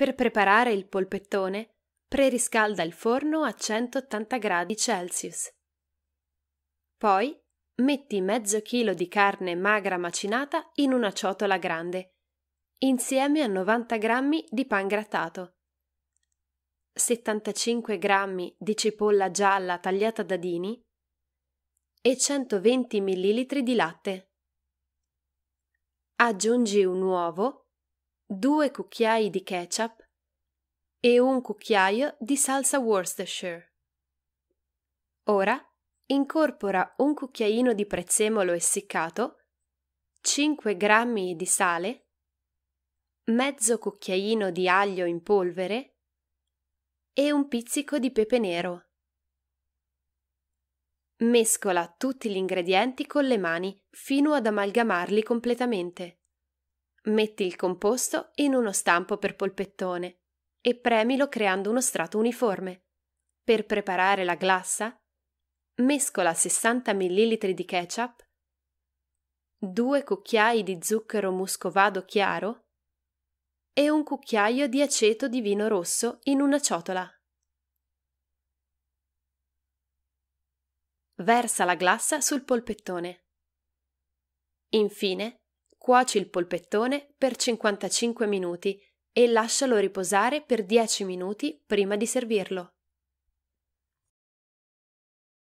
Per preparare il polpettone, preriscalda il forno a 180 gradi Celsius. Poi metti mezzo chilo di carne magra macinata in una ciotola grande, insieme a 90 g di pan grattato, 75 g di cipolla gialla tagliata da dini e 120 ml di latte. Aggiungi un uovo due cucchiai di ketchup e un cucchiaio di salsa Worcestershire. Ora incorpora un cucchiaino di prezzemolo essiccato, 5 g di sale, mezzo cucchiaino di aglio in polvere e un pizzico di pepe nero. Mescola tutti gli ingredienti con le mani fino ad amalgamarli completamente. Metti il composto in uno stampo per polpettone e premilo creando uno strato uniforme. Per preparare la glassa, mescola 60 ml di ketchup, 2 cucchiai di zucchero muscovado chiaro e un cucchiaio di aceto di vino rosso in una ciotola. Versa la glassa sul polpettone. Infine, Cuoci il polpettone per 55 minuti e lascialo riposare per 10 minuti prima di servirlo.